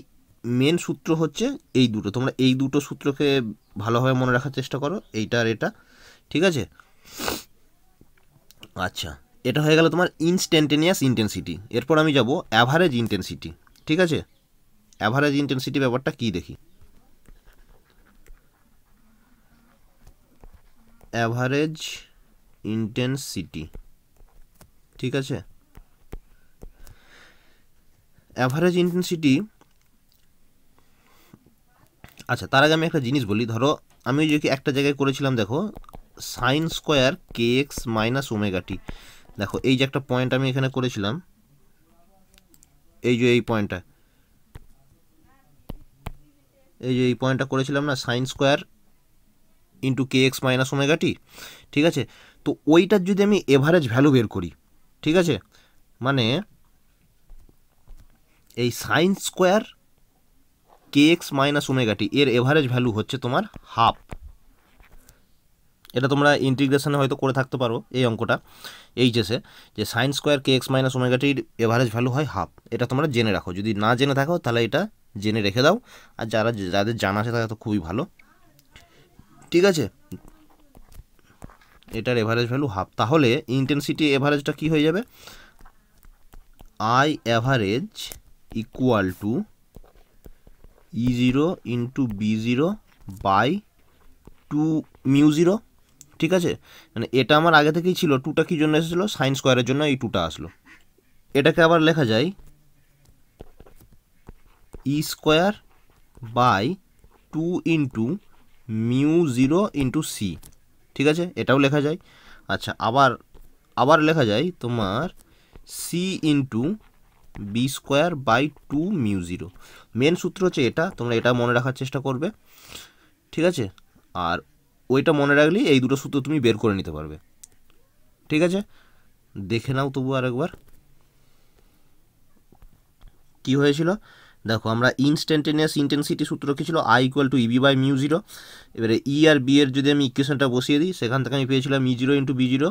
main সূত্র হচ্ছে এই দুটো তোমরা এই দুটো সূত্রকে ভালোভাবে মনে রাখার চেষ্টা করো এইটা আর এটা ঠিক আছে আচ্ছা এটা হয়ে গেল তোমার ইনস্ট্যান্টেনিয়াস ইন্টেন্সিটি এরপর আমি যাব অ্যাভারেজ ইন্টেন্সিটি ঠিক আছে অ্যাভারেজ ইন্টেন্সিটি ব্যাপারটা কি দেখি অ্যাভারেজ ইন্টেন্সিটি ঠিক আছে অ্যাভারেজ ইন্টেন্সিটি আচ্ছা তার আগে আমি একটা জিনিস বলি ধরো আমি যে একটা জায়গায় করেছিলাম দেখো সাইন স্কোয়ার কে এক্স মাইনাস ওমেগাটি দেখো এই যে একটা পয়েন্ট আমি এখানে করেছিলাম এই যে এই পয়েন্টটা এই যে এই পয়েন্টটা করেছিলাম না sine square into K x minus omega T ঠিক আছে তো ওইটার যদি আমি এভারেজ ভ্যালু বের করি ঠিক আছে মানে এই সাইন স্কোয়ার কে এক্স মাইনাস ওমেগাটি এর এভারেজ ভ্যালু হচ্ছে তোমার হাফ এটা তোমরা ইন্টিগ্রেশনে হয়তো করে থাকতে পারো এই অঙ্কটা এইচএসে যে সাইন স্কোয়ার কে এক্স মাইনাস ওমেগাটির এভারেজ ভ্যালু হয় হাফ এটা তোমরা জেনে রাখো যদি না জেনে থাকো তাহলে এটা জেনে রেখে দাও আর যারা যাদের জানা আছে তারা তো খুবই ভালো ঠিক আছে এটার এভারেজ ভ্যালু হাফ তাহলে ইন্টেন্সিটি এভারেজটা কি হয়ে যাবে I average equal to E zero into B zero by two mu zero ঠিক আছে মানে এটা আমার আগে থেকেই ছিল টুটা কী জন্য এসেছিলো সাইন স্কোয়ারের জন্য এই টুটা আসলো এটাকে আবার লেখা যায় E e square by two into mu zero into c ঠিক আছে এটাও লেখা যায় আচ্ছা আবার আবার লেখা যায় তোমার c into B square by two mu zero main সূত্র হচ্ছে এটা তোমরা এটা মনে রাখার চেষ্টা করবে ঠিক আছে আর ওইটা মনে রাখলেই এই দুটো সূত্র তুমি বের করে নিতে পারবে ঠিক আছে দেখে নাও তবু আরেকবার কি হয়েছিল দেখো আমরা ইনস্ট্যান্টেনিয়াস ইন্টেন্সিটি সূত্র কী ছিল I equal to EB by mu zero এবারে ই e আর বি এর যদি আমি ইকুয়েশনটা বসিয়ে দিই সেখান থেকে আমি পেয়েছিলাম E zero into B zero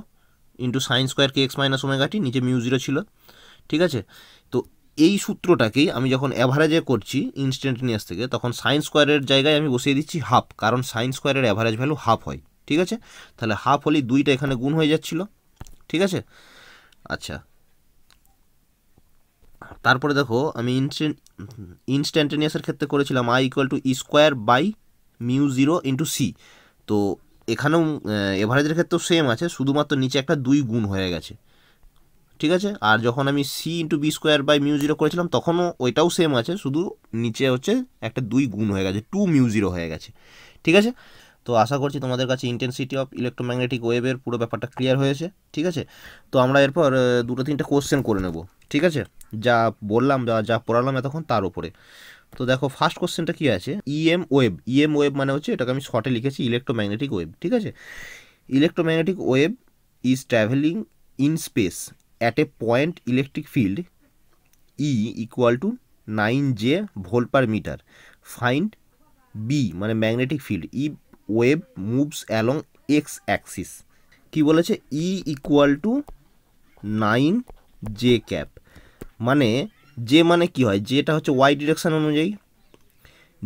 into sine square কে এক্স মাইনাস ওমেগাটি নিচে মিউ জিরো ছিল ঠিক আছে এই সূত্রটাকেই আমি যখন অ্যাভারেজে করছি ইনস্ট্যান্টেনিয়াস থেকে তখন সাইন্স স্কোয়ারের জায়গায় আমি বসিয়ে দিচ্ছি হাফ কারণ সাইন্স স্কোয়ারের অ্যাভারেজ ভ্যালু হাফ হয় ঠিক আছে তাহলে হাফ হলেই দুইটা এখানে গুণ হয়ে যাচ্ছিল ঠিক আছে আচ্ছা তারপরে দেখো আমি ইনস্ট্যান্ট ইনস্ট্যান্টেনিয়াসের ক্ষেত্রে করেছিলাম I equal to E square by mu zero into c তো এখানেও এভারেজের ক্ষেত্রেও সেম আছে শুধুমাত্র নিচে একটা দুই গুণ হয়ে গেছে ঠিক আছে আর যখন আমি c into B square by mu zero করেছিলাম তখনও ওইটাও সেম আছে শুধু নিচে হচ্ছে একটা দুই গুণ হয়ে গেছে টু মিউ জিরো হয়ে গেছে ঠিক আছে তো আশা করছি তোমাদের কাছে ইন্টেন্সিটি অফ ইলেকট্রোম্যাগনেটিক ওয়েভের পুরো ব্যাপারটা ক্লিয়ার হয়েছে ঠিক আছে তো আমরা এরপর দুটো তিনটে কোশ্চেন করে নেব ঠিক আছে যা বললাম বা যা পড়ালাম এতক্ষণ তার উপরে তো দেখো ফার্স্ট কোশ্চেনটা কী আছে ইএম ওয়েব ইএম ওয়েব মানে হচ্ছে এটাকে আমি শর্টে লিখেছি ইলেকট্রোম্যাগনেটিক ওয়েব ঠিক আছে electromagnetic wave is travelling in space at a point electric field E equal to nine j volt per metre find B মানে magnetic field if wave moves along x axis কি বলেছে E equal to nine j cap মানে যে মানে কি হয় যেটা হচ্ছে ওয়াই ডিরেকশান অনুযায়ী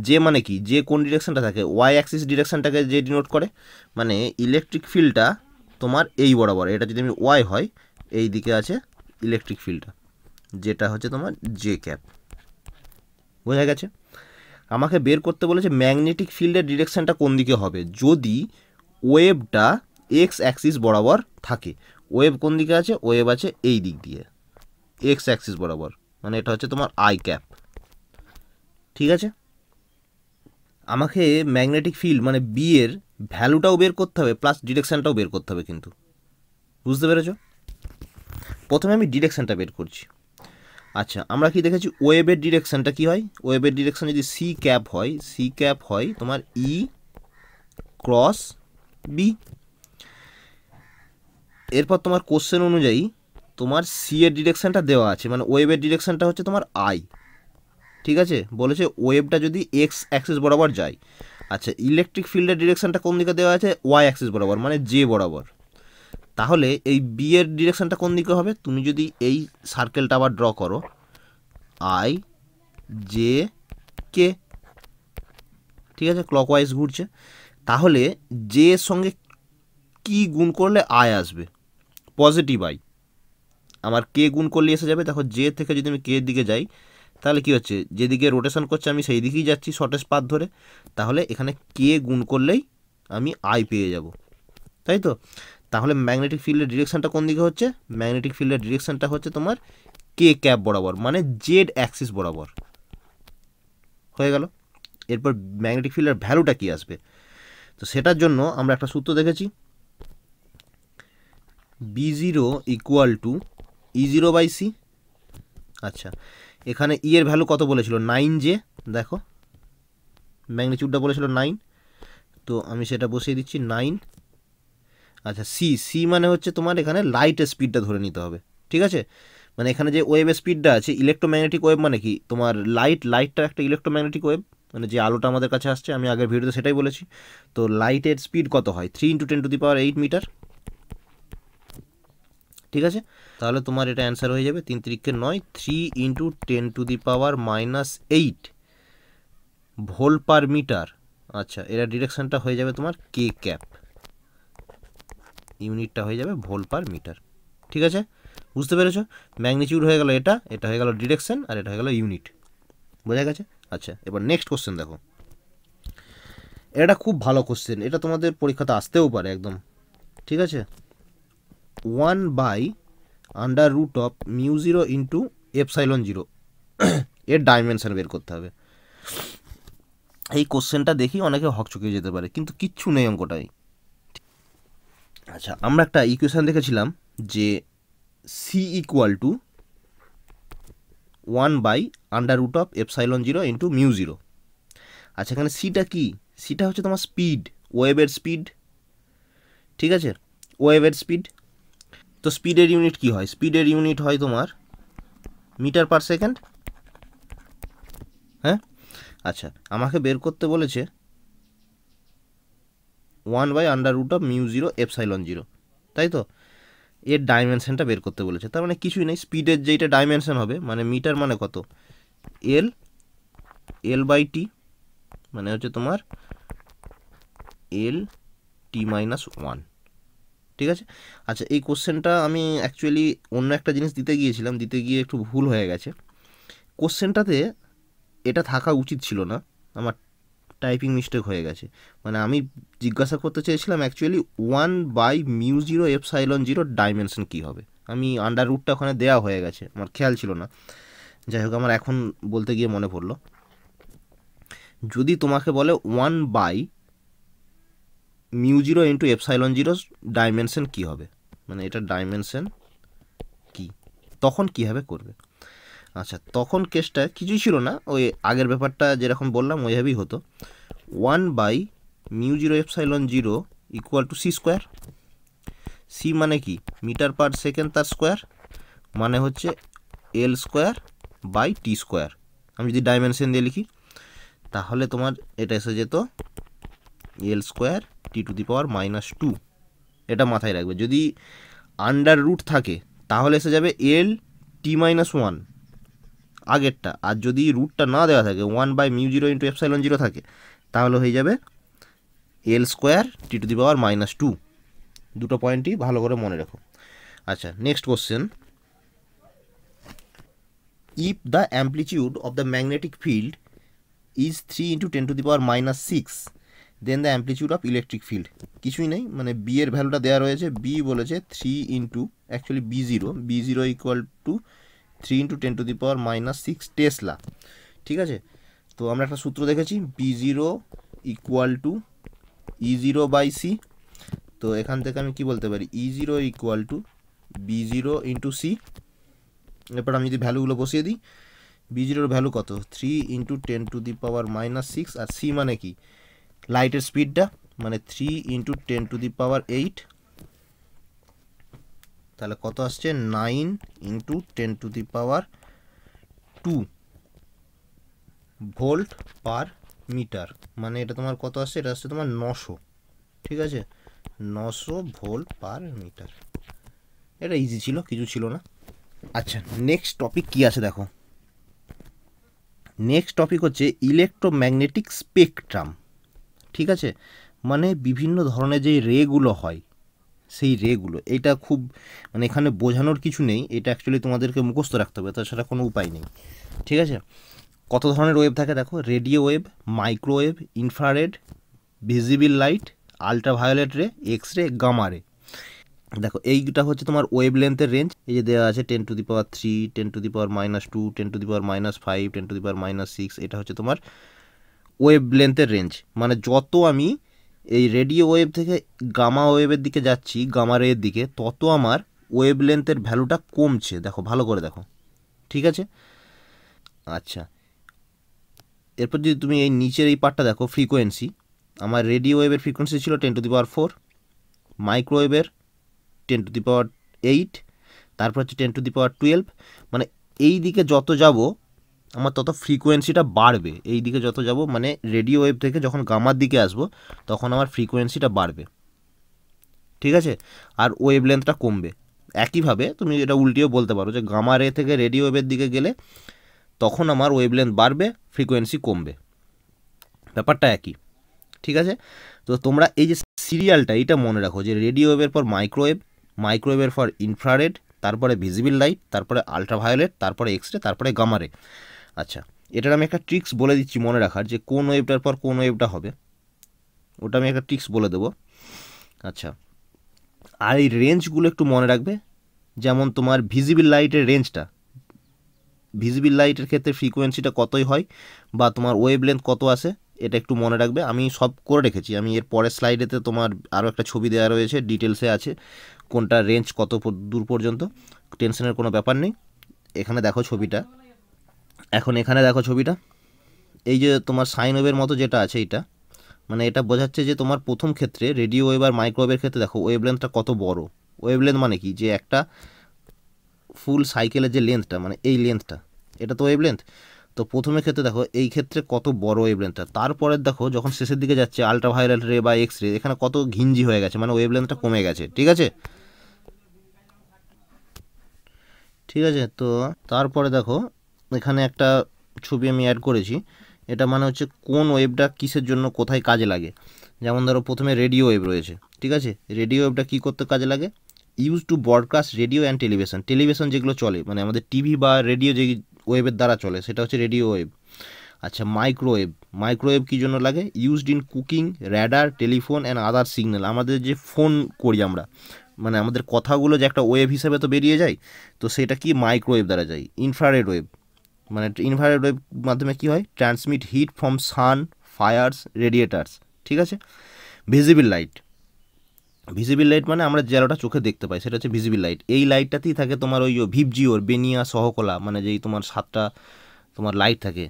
যে মানে কি যে কোন ডিরেকশানটা থাকে ওয়াই অ্যাক্সিস ডিরেকশানটাকে যে ডিনোট করে মানে ইলেকট্রিক ফিল্ডটা তোমার এই বরাবর এটা যদি আমি ওয়াই হয় এই দিকে আছে ইলেকট্রিক ফিল্ডটা যেটা হচ্ছে তোমার জে ক্যাপ বোঝা গেছে আমাকে বের করতে বলেছে ম্যাগনেটিক ফিল্ডের ডিরেকশানটা কোন দিকে হবে যদি ওয়েবটা এক্স অ্যাক্সিস বরাবর থাকে ওয়েব কোন দিকে আছে ওয়েব আছে এই দিক দিয়ে এক্স অ্যাক্সিস বরাবর মানে এটা হচ্ছে তোমার আই ক্যাপ ঠিক আছে আমাকে ম্যাগনেটিক ফিল্ড মানে বি এর ভ্যালুটাও বের করতে হবে প্লাস ডিরেকশানটাও বের করতে হবে কিন্তু বুঝতে পেরেছো প্রথমে আমি ডিরেকশানটা বের করছি আচ্ছা আমরা কি দেখেছি ওয়েবের ডিরেকশানটা কি হয় ওয়েবের ডিরেকশান যদি সি ক্যাপ হয় সি ক্যাপ হয় তোমার ই ক্রস বি এরপর তোমার কোশ্চেন অনুযায়ী তোমার সি এর ডিরেকশানটা দেওয়া আছে মানে ওয়েবের ডিরেকশানটা হচ্ছে তোমার আই ঠিক আছে বলেছে ওয়েবটা যদি এক্স অ্যাক্সিস বরাবর যায় আচ্ছা ইলেকট্রিক ফিল্ডের ডিরেকশানটা কোন দিকে দেওয়া আছে ওয়াই অ্যাক্সিস বরাবর মানে জে বরাবর তাহলে এই বি এর ডিরেকশনটা কোন দিকে হবে তুমি যদি এই সার্কেলটা আবার ড্র করো আই জে কে ঠিক আছে ক্লকওয়াইজ ঘুরছে তাহলে জে এর সঙ্গে কি গুণ করলে আয় আসবে পজিটিভ আই আমার কে গুণ করলে এসে যাবে দেখো জে থেকে যদি আমি কে এর দিকে যাই তাহলে কি হচ্ছে যেদিকে রোটেশন করছে আমি সেই দিকেই যাচ্ছি শর্টেস্ট পাথ ধরে তাহলে এখানে কে গুণ করলেই আমি আই পেয়ে যাব তাই তো তাহলে ম্যাগনেটিক ফিল্ডের ডিরেকশানটা কোন দিকে হচ্ছে ম্যাগনেটিক ফিল্ডের ডিরেকশানটা হচ্ছে তোমার কে ক্যাপ বরাবর মানে জেড অ্যাক্সিস বরাবর হয়ে গেল এরপর ম্যাগনেটিক ফিল্ডের ভ্যালুটা কি আসবে তো সেটার জন্য আমরা একটা সূত্র দেখেছি B zero equal to E zero by c আচ্ছা এখানে ই e এর ভ্যালু কত বলেছিল নাইন জে দেখো ম্যাগনিচিউডটা বলেছিল নাইন তো আমি সেটা বসিয়ে দিচ্ছি নাইন আচ্ছা সি সি মানে হচ্ছে তোমার এখানে লাইটের স্পিডটা ধরে নিতে হবে ঠিক আছে মানে এখানে যে ওয়েব স্পিডটা আছে ইলেকট্রোম্যাগনেটিক ওয়েব মানে কি তোমার লাইট লাইটটা একটা ইলেকট্রোম্যাগনেটিক ওয়েব মানে যে আলোটা আমাদের কাছে আসছে আমি আগের ভিডিওতে সেটাই বলেছি তো লাইটের স্পিড কত হয় three into ten to the power eight metre ঠিক আছে তাহলে তোমার এটা অ্যান্সার হয়ে যাবে তিন তিরিখকে নয় three into ten to the power minus eight volt per metre আচ্ছা এটা ডিরেকশনটা হয়ে যাবে তোমার কে ক্যাপ ইউনিটটা হয়ে যাবে ভোল পার মিটার ঠিক আছে বুঝতে পেরেছ ম্যাগনিচিউড হয়ে গেল এটা এটা হয়ে গেল ডিরেকশন আর এটা হয়ে গেল ইউনিট বোঝা গেছে আচ্ছা এবার নেক্সট কোশ্চেন দেখো এটা খুব ভালো কোশ্চেন এটা তোমাদের পরীক্ষাতে আসতেও পারে একদম ঠিক আছে one by under root of mu zero into epsilon zero এর ডাইমেনশান বের করতে হবে এই কোশ্চেনটা দেখি অনেকে হকচকিয়ে যেতে পারে কিন্তু কিচ্ছু নেই অঙ্কটাই আচ্ছা আমরা একটা ইকুয়েশান দেখেছিলাম যে c equal to one by under root of epsilon zero into mu zero আচ্ছা এখানে সিটা কি সিটা হচ্ছে তোমার স্পিড ওয়েবের স্পিড ঠিক আছে ওয়েবের স্পিড তো স্পিডের ইউনিট কি হয় স্পিডের ইউনিট হয় তোমার মিটার পার সেকেন্ড হ্যাঁ আচ্ছা আমাকে বের করতে বলেছে one by under root of mu zero epsilon zero তাই তো এর ডাইমেনশানটা বের করতে বলেছে তার মানে কিছুই নেই স্পিডের যেইটা ডাইমেনশান হবে মানে মিটার মানে কত এল এল বাই টি মানে হচ্ছে তোমার এল টি মাইনাস ওয়ান ঠিক আছে আচ্ছা এই কোশ্চেনটা আমি অ্যাকচুয়ালি অন্য একটা জিনিস দিতে গিয়েছিলাম দিতে গিয়ে একটু ভুল হয়ে গেছে কোশ্চেনটাতে এটা থাকা উচিত ছিল না আমার টাইপিং মিস্টেক হয়ে গেছে মানে আমি জিজ্ঞাসা করতে চেয়েছিলাম actually one by mu zero epsilon zero dimension কী হবে আমি আন্ডার রুটটা ওখানে দেওয়া হয়ে গেছে আমার খেয়াল ছিল না যাই হোক আমার এখন বলতে গিয়ে মনে পড়লো যদি তোমাকে বলে one by mu zero into epsilon zero dimension কী হবে মানে এটা ডাইমেনশন কী তখন কীভাবে করবে আচ্ছা তখন কেসটা কিছুই ছিল না ওই আগের ব্যাপারটা যেরকম বললাম ওইভাবেই হতো one by mu zero epsilon zero equal to c square c মানে কি মিটার পার সেকেন্ড তার স্কোয়ার মানে হচ্ছে L square by T square আমি যদি ডাইমেনশন দিয়ে লিখি তাহলে তোমার এটা এসে যেত L square T to the power minus two এটা মাথায় রাখবে যদি আন্ডার রুট থাকে তাহলে এসে যাবে এল টি মাইনাস ওয়ান আগেরটা আর যদি রুটটা না দেওয়া থাকে one by mu zero into epsilon zero থাকে তাহলে হয়ে যাবে L square T to the power minus two দুটো পয়েন্টই ভালো করে মনে রেখো আচ্ছা next question if the amplitude of the magnetic field is three into ten to the power minus six then the amplitude of electric field কিছুই নেই মানে বি এর ভ্যালুটা দেওয়া রয়েছে বি বলেছে three into actually B zero B zero equal to three into ten to the power minus six tesla ঠিক আছে তো আমরা একটা সূত্র দেখেছি B zero equal to E zero by c তো এখান থেকে আমি কি বলতে পারি E zero equal to B zero into c এরপর আমি যদি ভ্যালুগুলো বসিয়ে দিই বি জিরোর ভ্যালু কত three into ten to the power minus six আর সি মানে কি লাইটের স্পিডটা মানে three into ten to the power eight তাহলে কত আসছে nine into ten to the power two volt per metre মানে এটা তোমার কত আসছে এটা আসছে তোমার নশো ঠিক আছে নশো ভোল্ট পার মিটার এটা ইজি ছিল কিছু ছিল না আচ্ছা নেক্সট টপিক কি আছে দেখো নেক্সট টপিক হচ্ছে ইলেকট্রোম্যাগনেটিক স্পেকট্রাম ঠিক আছে মানে বিভিন্ন ধরনের যে রেগুলো হয় সেই রেগুলো এটা খুব মানে এখানে বোঝানোর কিছু নেই এটা অ্যাকচুয়ালি তোমাদেরকে মুখস্থ রাখতে হবে তাছাড়া কোনো উপায় নেই ঠিক আছে কত ধরনের ওয়েব থাকে দেখো radio wave microwave infrared visible light ultraviolet ray X ray gamma ray দেখো এইটা হচ্ছে তোমার ওয়েব লেন্থের রেঞ্জ এই যে দেওয়া আছে ten to the power three ten to the power minus two ten to the power minus five ten to the power minus six এটা হচ্ছে তোমার ওয়েব লেন্থের রেঞ্জ মানে যত আমি এই রেডিও ওয়েভ থেকে গামা ওয়েভের দিকে যাচ্ছি গামা রে দিকে তত আমার ওয়েভ লেন্থের ভ্যালুটা কমছে দেখো ভালো করে দেখো ঠিক আছে আচ্ছা এরপর যদি তুমি এই নিচের এই পার্টটা দেখো ফ্রিকোয়েন্সি আমার রেডিও ওয়েভের ফ্রিকোয়েন্সি ছিল ten to the power four মাইক্রোওয়েভের ten to the power eight তারপর হচ্ছে ten to the power twelve মানে এই দিকে যত যাব আমার তত ফ্রিকোয়েন্সিটা বাড়বে এই দিকে যত যাব মানে রেডিও ওয়েভ থেকে যখন গামার দিকে আসব তখন আমার ফ্রিকোয়েন্সিটা বাড়বে ঠিক আছে আর ওয়েভ লেন্থটা কমবে একইভাবে তুমি এটা উল্টিও বলতে পারো যে গামা রে থেকে রেডিও ওয়েভের দিকে গেলে তখন আমার ওয়েভ লেন্থ বাড়বে ফ্রিকোয়েন্সি কমবে ব্যাপারটা একই ঠিক আছে তো তোমরা এই যে সিরিয়ালটা এটা মনে রাখো যে রেডিও ওয়েভের পর মাইক্রোওয়েভ মাইক্রোওয়েভের পর ইনফ্রারেড তারপরে ভিজিবল লাইট তারপরে আলট্রাভায়োলেট তারপরে এক্স রে তারপরে গামারে আচ্ছা এটার আমি একটা ট্রিক্স বলে দিচ্ছি মনে রাখার যে কোন ওয়েবটার পর কোন ওয়েবটা হবে ওটা আমি একটা ট্রিক্স বলে দেবো আচ্ছা আর এই রেঞ্জগুলো একটু মনে রাখবে যেমন তোমার ভিজিবিল লাইটের রেঞ্জটা ভিজিবিল লাইটের ক্ষেত্রে ফ্রিকোয়েন্সিটা কতই হয় বা তোমার ওয়েব লেন্থ কত আছে এটা একটু মনে রাখবে আমি সব করে রেখেছি আমি এর পরের স্লাইডেতে তোমার আরও একটা ছবি দেওয়া রয়েছে ডিটেলসে আছে কোনটা রেঞ্জ কত দূর পর্যন্ত টেনশনের কোনো ব্যাপার নেই এখানে দেখো ছবিটা এখন এখানে দেখো ছবিটা এই যে তোমার সাইন ওয়েভের মতো যেটা আছে এটা মানে এটা বোঝাচ্ছে যে তোমার প্রথম ক্ষেত্রে রেডিও ওয়েভ আর মাইক্রোওয়েভের ক্ষেত্রে দেখো ওয়েভলেন্থটা কত বড় ওয়েভলেন্থ মানে কি যে একটা ফুল সাইকেলের যে লেন্থটা মানে এই লেন্থটা এটা তো ওয়েভলেন্থ তো প্রথমে ক্ষেত্রে দেখো এই ক্ষেত্রে কত বড় ওয়েভলেন্থটা তারপরে দেখো যখন শেষের দিকে যাচ্ছে আলট্রাভাইরাল রে বা এক্স রে এখানে কত ঘিঞ্জি হয়ে গেছে মানে ওয়েভলেন্থটা কমে গেছে ঠিক আছে ঠিক আছে তো তারপরে দেখো এখানে একটা ছবি আমি অ্যাড করেছি এটা মানে হচ্ছে কোন ওয়েবটা কিসের জন্য কোথায় কাজে লাগে যেমন ধরো প্রথমে রেডিও ওয়েব রয়েছে ঠিক আছে রেডিও ওয়েবটা কী করতে কাজে লাগে use to broadcast radio and television television যেগুলো চলে মানে আমাদের টিভি বা রেডিও যে ওয়েবের দ্বারা চলে সেটা হচ্ছে রেডিও ওয়েব আচ্ছা মাইক্রোওয়েভ মাইক্রোওয়েভ কী জন্য লাগে used in cooking radar telephone and other signal আমাদের যে ফোন করি আমরা মানে আমাদের কথাগুলো যে একটা ওয়েব হিসাবে তো বেরিয়ে যায় তো সেটা কি মাইক্রোওয়েভ দ্বারা যায় ইনফ্রারেড ওয়েব মানে ইনভার্টেড ওয়েভ মাধ্যমে কি হয় transmit heat from sun fires radiators ঠিক আছে ভিজিবল লাইট ভিজিবল লাইট মানে আমরা যে চোখে দেখতে পাই সেটা হচ্ছে ভিজিবল লাইট এই লাইটটাতেই থাকে তোমার ওই ভিভজিওর বেনিয়া সহকলা মানে যেই তোমার সাতটা তোমার লাইট থাকে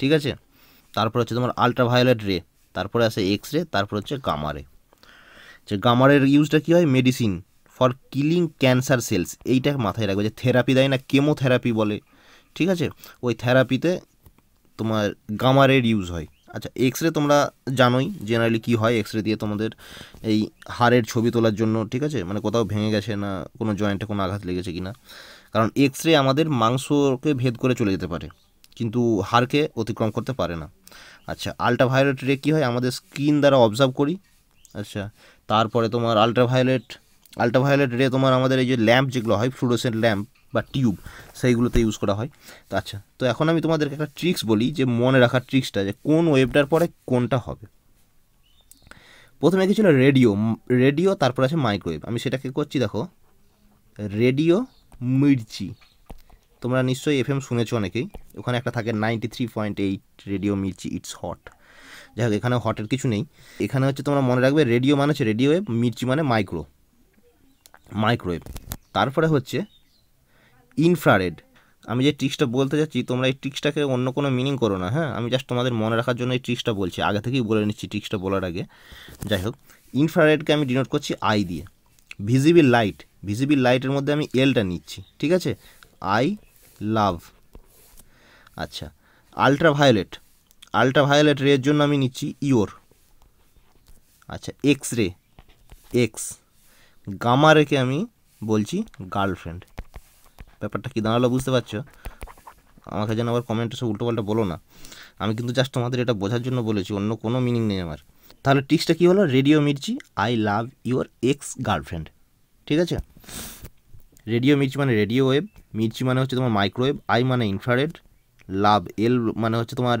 ঠিক আছে তারপর হচ্ছে তোমার আলট্রাভায়োলেট রে তারপরে আছে এক্স রে তারপর হচ্ছে গামারে যে গামারের ইউজটা কী হয় medicine for killing cancer cells এইটা মাথায় রাখবে যে থেরাপি দেয় না কেমোথেরাপি বলে ঠিক আছে ওই থেরাপিতে তোমার গামারের ইউজ হয় আচ্ছা এক্স রে তোমরা জানোই জেনারেলি কি হয় এক্স রে দিয়ে তোমাদের এই হাড়ের ছবি তোলার জন্য ঠিক আছে মানে কোথাও ভেঙে গেছে না কোনো জয়েন্টে কোনো আঘাত লেগেছে কি না কারণ এক্স রে আমাদের মাংসকে ভেদ করে চলে যেতে পারে কিন্তু হাড়কে অতিক্রম করতে পারে না আচ্ছা আলট্রাভায়োলেট রে কী হয় আমাদের স্কিন দ্বারা অবজার্ভ করি আচ্ছা তারপরে তোমার আলট্রাভায়োলেট আলট্রাভায়োলেট রে তোমার আমাদের এই যে ল্যাম্প যেগুলো হয় ফ্লুরোসেন্ট ল্যাম্প বা টিউব সেইগুলোতে ইউজ করা হয় তো আচ্ছা তো এখন আমি তোমাদেরকে একটা ট্রিক্স বলি যে মনে রাখার ট্রিক্সটা যে কোন ওয়েবটার পরে কোনটা হবে প্রথমে কি ছিল রেডিও রেডিও তারপর আছে মাইক্রোওয়েভ আমি সেটাকে করছি দেখো রেডিও মির্চি তোমরা নিশ্চয়ই এফ এম শুনেছো অনেকেই ওখানে একটা থাকে ninety three point eight radio Mirchi it's hot যাই হোক এখানে হটের কিছু নেই এখানে হচ্ছে তোমরা মনে রাখবে রেডিও মানে হচ্ছে রেডিও ওয়েভ মির্চি মানে মাইক্রো মাইক্রোওয়েভ তারপরে হচ্ছে ইনফ্রারেড আমি যে ট্রিক্সটা বলতে যাচ্ছি তোমরা এই ট্রিক্সটাকে অন্য কোনো মিনিং করো না হ্যাঁ আমি জাস্ট তোমাদের মনে রাখার জন্য এই ট্রিক্সটা বলছি আগে থেকেই বলে নিচ্ছি ট্রিক্সটা বলার আগে যাই হোক ইনফ্রারেডকে আমি ডিনোট করছি আই দিয়ে ভিজিবিল লাইট ভিজিবিল লাইটের মধ্যে আমি এলটা নিচ্ছি ঠিক আছে আই লাভ আচ্ছা আলট্রাভায়োলেট আলট্রাভায়োলেট রের জন্য আমি নিচ্ছি ইওর আচ্ছা এক্স রে এক্স গামারেকে আমি বলছি গার্লফ্রেন্ড ব্যাপারটা কী দাঁড়ালো বুঝতে পারছো আমাকে যেন আবার কমেন্টে সব উল্টোপাল্টা বলো না আমি কিন্তু জাস্ট তোমাদের এটা বোঝার জন্য বলেছি অন্য কোনো মিনিং নেই আমার তাহলে টিক্সটা কী হলো radio Mirchi I love your ex girlfriend ঠিক আছে রেডিও মির্চি মানে রেডিও ওয়েভ মির্চি মানে হচ্ছে তোমার মাইক্রোওয়েভ আই মানে ইনফ্রারেড লাভ এল মানে হচ্ছে তোমার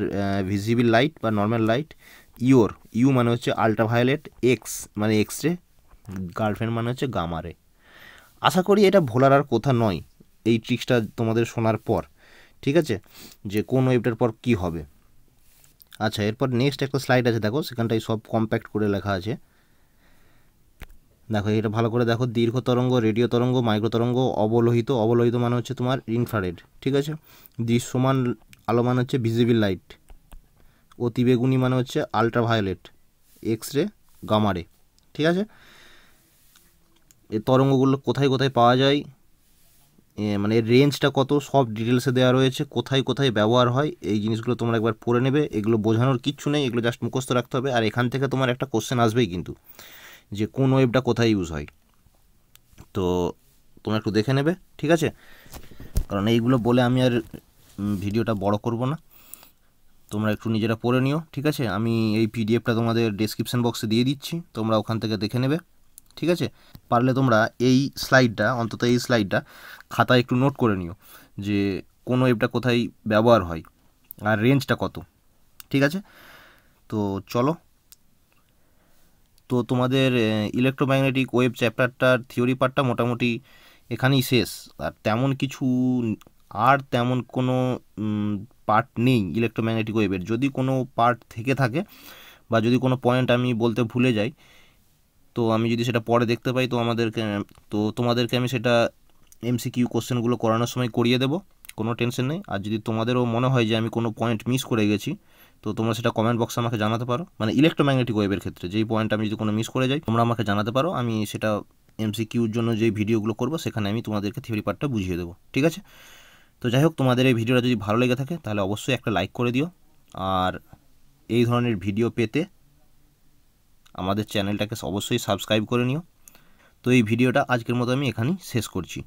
ভিজিবল লাইট বা নর্মাল লাইট ইওর ইউ মানে হচ্ছে আলট্রাভায়োলেট এক্স মানে এক্স রে গার্লফ্রেন্ড মানে হচ্ছে গামারে আশা করি এটা ভোলার আর কথা নয় এই ট্রিক্সটা তোমাদের শোনার পর ঠিক আছে যে কোন ওয়েবটার পর কি হবে আচ্ছা এরপর নেক্সট একটা স্লাইড আছে দেখো সেখানটায় সব কম্প্যাক্ট করে লেখা আছে দেখো এটা ভালো করে দেখো দীর্ঘ তরঙ্গ রেডিও তরঙ্গ মাইক্রো তরঙ্গ অবলোহিত অবলোহিত মানে হচ্ছে তোমার ইনফ্রারেড ঠিক আছে দৃশ্যমান আলো মানে হচ্ছে ভিজিবল লাইট অতিবেগুনি মানে হচ্ছে আলট্রাভায়োলেট এক্স রে গামারে ঠিক আছে এ তরঙ্গগুলো কোথায় কোথায় পাওয়া যায় মানে রেঞ্জটা কত সব ডিটেলসে দেওয়া রয়েছে কোথায় কোথায় ব্যবহার হয় এই জিনিসগুলো তোমরা একবার পড়ে নেবে এগুলো বোঝানোর কিচ্ছু নেই এগুলো জাস্ট মুখস্থ রাখতে হবে আর এখান থেকে তোমার একটা কোশ্চেন আসবেই কিন্তু যে কোন ওয়েবটা কোথায় ইউজ হয় তো তোমরা একটু দেখে নেবে ঠিক আছে কারণ এইগুলো বলে আমি আর ভিডিওটা বড় করব না তোমরা একটু নিজেরা পড়ে নিও ঠিক আছে আমি এই পিডিএফটা তোমাদের ডিসক্রিপশান বক্সে দিয়ে দিচ্ছি তোমরা ওখান থেকে দেখে নেবে ঠিক আছে পারলে তোমরা এই স্লাইডটা অন্তত এই স্লাইডটা খাতায় একটু নোট করে নিও যে কোন ওয়েবটা কোথায় ব্যবহার হয় আর রেঞ্জটা কত ঠিক আছে তো চলো তো তোমাদের ইলেকট্রোম্যাগনেটিক ওয়েভ চ্যাপ্টারটার থিওরি পার্টটা মোটামুটি এখানেই শেষ আর তেমন কিছু আর তেমন কোনো পার্ট নেই ইলেকট্রোম্যাগনেটিক ওয়েভের যদি কোনো পার্ট থেকে থাকে বা যদি কোনো পয়েন্ট আমি বলতে ভুলে যাই তো আমি যদি সেটা পরে দেখতে পাই তো আমাদেরকে তো তোমাদেরকে আমি সেটা এমসিকিউ কোশ্চেনগুলো করানোর সময় করিয়ে দেবো কোনো টেনশন নেই আর যদি তোমাদেরও মনে হয় যে আমি কোনো পয়েন্ট মিস করে গেছি তো তোমরা সেটা কমেন্ট বক্সে আমাকে জানাতে পারো মানে ইলেকট্রোম্যাগনেটিক ওয়েভের ক্ষেত্রে যেই পয়েন্ট আমি যদি কোনো মিস করে যাই তোমরা আমাকে জানাতে পারো আমি সেটা এমসিকিউর জন্য যে ভিডিওগুলো করবো সেখানে আমি তোমাদেরকে থিওরি পার্টটা বুঝিয়ে দেবো ঠিক আছে তো যাই হোক তোমাদের এই ভিডিওটা যদি ভালো লেগে থাকে তাহলে অবশ্যই একটা লাইক করে দিও আর এই ধরনের ভিডিও পেতে আমাদের চ্যানেলটাকে অবশ্যই সাবস্ক্রাইব করে নিও তো এই ভিডিওটা আজকের মতো আমি এখানেই শেষ করছি